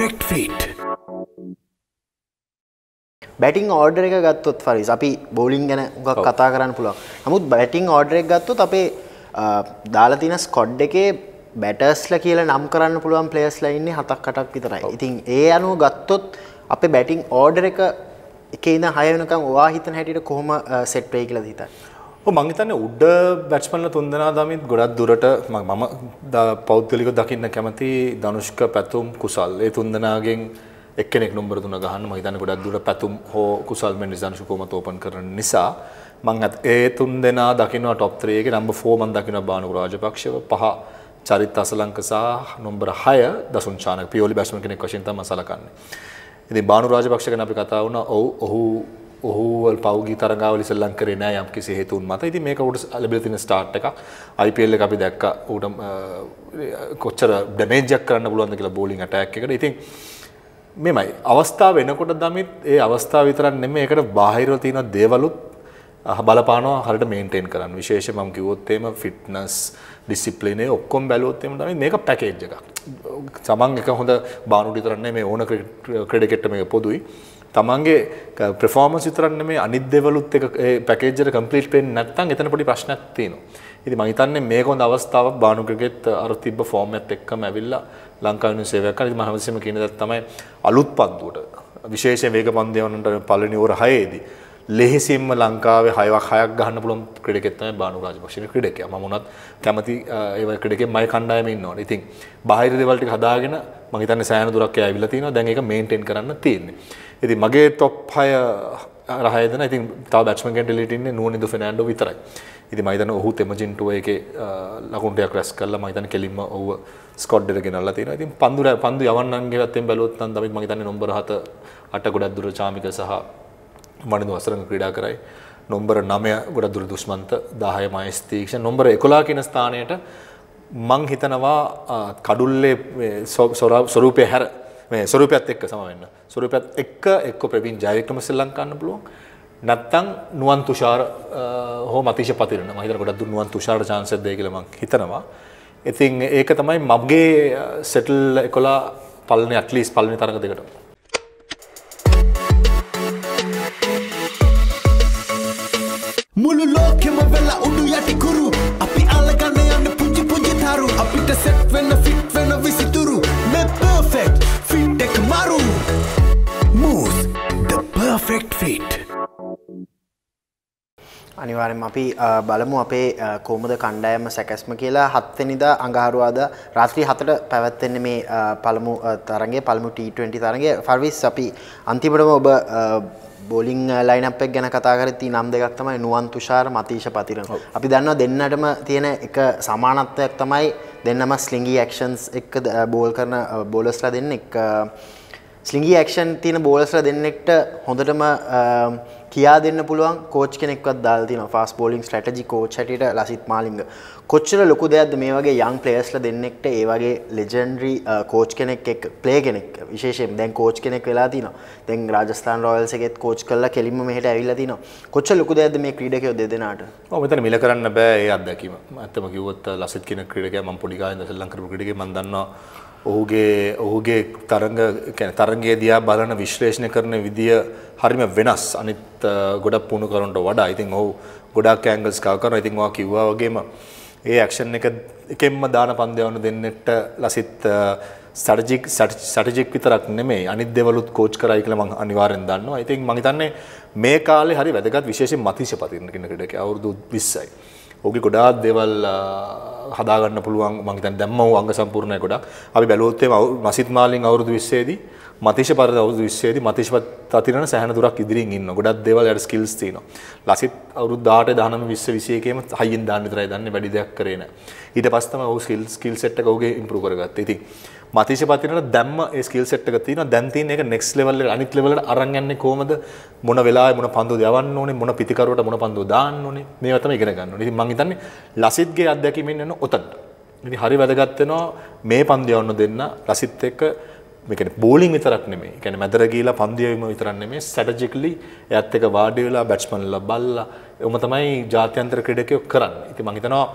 perfect fit. Batting order එක ගත්තොත් ෆරිස් අපි බෝලිං ගැන උගක් කතා කරන්න පුළුවන්. නමුත් බැටිං ඕඩර් එක ගත්තොත් අපේ දාලා තියෙන ස්කොඩ් එකේ බැටර්ස්ලා කියලා නම් කරන්න පුළුවන් ප්ලේයර්ස්ලා ඉන්නේ හතක් අටක් විතරයි. ඉතින් ඒ අනුව ගත්තොත් අපේ බැටිං ඕඩර් එක එකේ ඉඳන් 6 වෙනකම් ඔවා හිතන හැටියට කොහොම සෙට් වෙයි කියලා හිතන්නේ? මංහිතන්න උඩ බැට්ස්මල්ල තුන්දනා දමිත් ගොඩත් දුරට මම පෞද්ගලික දකින්න කැමති දනුෂ්ක පැතුම් කුසල් ඒ තුන්දනාගෙන් එක්කෙනෙක් නුම්බර තුන ගහන්න මහිතන ගොඩක් දුර පැතුම් හෝ කුසල් මෙන් නිසංශකෝම තෝපන් කරන නිසා මං ඇත් ඒ තුන් දෙනා දකිනවා ටොප් 3 එකේ නම්බර් 4 මන් දකිනවා බානු රාජපක්ෂව පහ චරිත් අසලංක සහ නම්බර 6 දසුන් චානක පියෝලි බැට්ස්මන් කෙනෙක් වශයෙන් තමයි සලකන්නේ. ඉතින් බානු රාජපක්ෂ ගැන අපි කතා වුණා. ඔව් ඔහු ඔහු පෞගි තරගාවල සෙල්ලම් කරේ නෑ යම් කිසි හේතුන් මත. ඉතින් මේක උට ලැබිලා තියෙන ස්ටාර්ට් එක IPL එක අපි දැක්කා ඌට කොච්චර ඩැමේජ් එකක් කරන්න පුළුවන්ද කියලා බෝලිං ඇටැක් එකට. ඉතින් මෙමය අවස්ථාව එනකොට දමිත් ඒ අවස්ථාව විතරක් නෙමෙයි ඒකට බාහිරව තියෙන දේවලුත් බලපානවා හරියට මේන්ටේන් කරන්න. විශේෂයෙන් මම කිව්වොත් එහෙම ෆිට්නස් ඩිසිප්ලිනේ ඔක්කොම බැලුවොත් එහෙම තමයි මේක පැකේජ් එකක්. සමන් එක හොඳ බානුඩි තරන්නේ මේ ඕන ක්‍රිකට් එක පොදුයි. තමන්ගේ ප්‍රෆෝමන්ස් විතරක් නෙමෙයි අනිත් දේවලුත් එක ඒ පැකේජ් එක කම්ප්ලීට් වෙන්නේ නැත්නම් එතන පොඩි ප්‍රශ්නයක් තියෙනවා. ඉතින් මම හිතන්නේ මේක හොඳ අවස්ථාවක් බානුකගෙත් අර තිබ්බ ෆෝම් එකත් එක්කම ඇවිල්ලා ලංකාව වෙනුවෙන් සේවයක් කරන. ඉතින් මම හැමතිස්සෙම කියන දේ තමයි අලුත් පන්දුවට විශේෂයෙන් වේග පන්දු යවන්නට පළවෙනි ඕවර් 6 දී ලෙහෙසියෙන්ම ලංකාවේ හයවක් හයක් ගන්න පුළුවන් ක්‍රීඩකෙක් තමයි බානු රාජපක්ෂ ක්‍රීඩකයා. මම උනත් කැමති ඒ ක්‍රීඩකෙක් මයි කණ්ඩායමේ ඉන්නවනේ. ඉතින් බාහිර දේවල් ටික හදාගෙන මම හිතන්නේ සෑහෙන දුරක් ඇවිල්ලා තිනවා. දැන් ඒක මේන්ටේන් කරන්න තියෙන්නේ. ඉතින් මගේ টොප් 6 රහය දෙන ඉතින් තව බැට්ස්මන් කෙනෙක් ඩිලීට් ඉන්නේ නූනිදු ෆෙනෑන්ඩෝ විතරයි. ඉතින් මම හිතන්නේ ඔහුත් එමර්ජින් ටුව එකේ ලකුණු ටිකක් රැස් කරලා මම හිතන්නේ කෙලින්ම ඔහුව ස්කොඩ් එකට ගෙනල්ලා තියෙනවා. ඉතින් පන්දු පන්දු යවන්නන්ගේ පැත්තෙන් බැලුවොත් නම් තමයි මම හිතන්නේ නම්බර 7 අට ගොඩක් දුර චාමික සහ මනිදු අසරඟ ක්‍රීඩා කරයි. නොම්බර 9 ගොඩක් දුර දුෂ්මන්ත 10 මයිස් තීක්ෂණ නොම්බර 11 කියන ස්ථානයට මං හිතනවා කඩුල්ලේ ස්වරූපය හැර මේ ස්වරූපයත් එක්ක සම වෙන්න. ස්වරූපයත් එක්ක එක්ක ප්‍රවීන් ජයවික්‍රමසිල්ලා ලංකාන්න පුළුවන්. නැත්තම් නුවන් තුෂාර හෝ මතීෂ පතිරණ මම හිතන ගොඩක් දුර නුවන් තුෂාරට chance එකක් දෙයි කියලා මං හිතනවා. ඉතින් ඒක තමයි මගේ සෙටල් 11 පළවෙනි ඇට්ලීස් පළවෙනි තරඟ දෙකට. මුළු ලෝකෙම වෙලා උඩු යටි කුරු අපි අලගන්න යන්න පුංචි පුංචි තරු අපිට සෙට් වෙන්න ෆිට් වෙන විසිතුරු මේ පර්ෆෙක්ට් ෆිට් එක මරු මූස් the perfect fit අනිවාර්යෙන් අපි බලමු අපේ කොහොමද කණ්ඩායම සැකැස්ම කියලා හත්වෙනිදා අඟහරුවාද රාත්‍රී හතට පැවැත්වෙන්නේ මේ පළමු තරගේ පළමු T20 තරගේ ෆර්විස් අපි අන්තිමටම ඔබ බොලිං ලයිනපෙක් uh, ගැන කතාකරති නම් දෙකක් තමයි නුවන් තුෂාර මතීශ පතිරන අපි දන්නවා දෙන්නටම තියෙන එක සමානත්වයක් තමයි දෙන්නම ස්ලිංගී ඇක්ෂන්ස් uh, uh, එක බෝල් කරන බෝලස්ලා දෙන්න එක ස්ලිංගී ඇක්ෂන් තියෙන බෝලස්ලා දෙන්නෙක්ට හොඳටම කියා දෙන්න පුළුවන් කෝච් කෙනෙක්වත් දාලා තියෙනවා ෆාස්ට් බෝලිං ස්ට්‍රැටජි කෝච් හැටියට ලසිත් මාලිංග කොච්චර ලොකු දෙයක්ද මේ වගේ යං ප්ලේයර්ස්ලා දෙන්නෙක්ට ඒ වගේ ලෙජෙන්ඩරි කෝච් uh, කෙනෙක් එක්ක ප්ලේ කෙනෙක් විශේෂයෙන් දැන් කෝච් කෙනෙක් වෙලා තිනවා දැන් රාජස්ථාන් රොයල්ස් එකෙත් කෝච් කරලා කෙලින්ම මෙහෙට ඇවිල්ලා තිනවා කොච්චර ලොකු දෙයක්ද මේ ක්‍රීඩකයෝ දෙදෙනාට ඔව් මෙතන මිල කරන්න බෑ ඒ අත්දැකීම ඇත්තම කිව්වොත් ලසිත් කියන ක්‍රීඩකයා මම පොඩි කාලේ ඉඳලා ශ්‍රී ලංකාවේ ක්‍රීඩකයෙක් මම දන්නවා ඔහුගේ ඔහුගේ තරග තරගේ දයා බලන විශ්ලේෂණය කරන විදිිය හරිම වෙනස් අනිත් ගොඩක් පුුණු කරනට වඩා ඉතින් ඔහු ගොඩක් ඇංගල්ස් කව කරන ඉතින්වා කිව්වා වගේම ඒ ඇක්ෂන් එක එකෙන්ම දාන පන්දයවන දෙන්නට ලසිත් සටජික් සටජික් විතරක් නෙමේ අනිත් දෙවලුත් කෝච් කරයි කියලා මම අනිවාර්යෙන් දන්නවා. ඉතින් මම හිතන්නේ මේ කාලේ හරි වැදගත් විශේෂයෙන් මතිෂ පතිරණ කෙනෙක්ට අවුරුදු 20යි. ඕක ගොඩාත් දෙවල් හදාගන්න පුළුවන් මංතන් දැම්ම අංග සම්පූර්ණය ගොඩක් අපි බැලෝත්තේ මසිත් මාලින් අවුරුදු විස්සේදී මතිශ පර අවුදු විස්සේදී මතිශපත් අතිරන සැහන දුරක් ඉදිරින් ඉන්න ගොඩක් දෙවල් යට ස්කිල්ස් තියෙනවා ලසිත් අවුරුද්දාට දානම විස්ස විසයකම හයින් දාන්න විතරයි දන්නේ වැඩි දෙයක් කරේ නැහැ ඊට පස්සේ තමයි ඔහු ස්කිල් ස්කිල් සෙට් එක ඔහුගේ ඉම්ප්‍රූව් කරගත්තේ ඉතින් මතිශ පතිනට දැම්ම ස්කල් සට් එක තින දැන්තින එක නෙක්ස් ලෙවල්ල අනිත් ලෙවලට අරගන්න කොමද මොන වෙලා මොන පන්දු දවන්න ඕනේ මොන පිතිකරුවට මොන පන්දු දාන්න ඕනේ මේ වතම ඉගෙන ගන්න ඕනේ. ඉතින් මං හිතන්නේ ලසිත්ගේ අත්දැකීමෙන් එන ඔතනට. ඉතින් හරි වැදගත් වෙනවා මේ පන්දු යවන්න දෙන්න ලසිත් එක්ක මේ කියන්නේ බෝලින් විතරක් නෙමෙයි. ඒ කියන්නේ මැදර ගිහිලා පන්දු යවීම විතරක් නෙමෙයි ස්ට්‍රැටජිකලි එයත් එක වාඩි වෙලා බැට්ස්මන්ලා බල්ලා එවම තමයි ජාත්‍යන්තර ක්‍රීඩකයෝ කරන්නේ. ඉතින් මං හිතනවා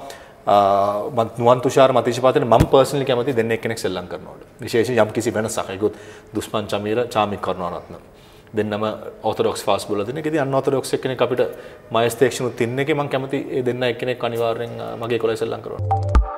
නුවන් තුෂාර මතිශපාතන ම පර්සනලි කැමති දෙන්න කෙනෙක් සෙල්ලම් කරනවට විශේෂ යම් කිසි වෙන සහයකුත් දුස්පන් චමීර චාමික් කරනවනත්න දෙන්නම ඔතරොක් ස් බල න ෙද අන්නොතරොක් එකන අපිට මයස්තේක්ෂණු තින්න එක මං කැමති දෙන්න එකනෙක් අනිවාරෙන් මගේ කොල සෙල්ලම් කරනවා.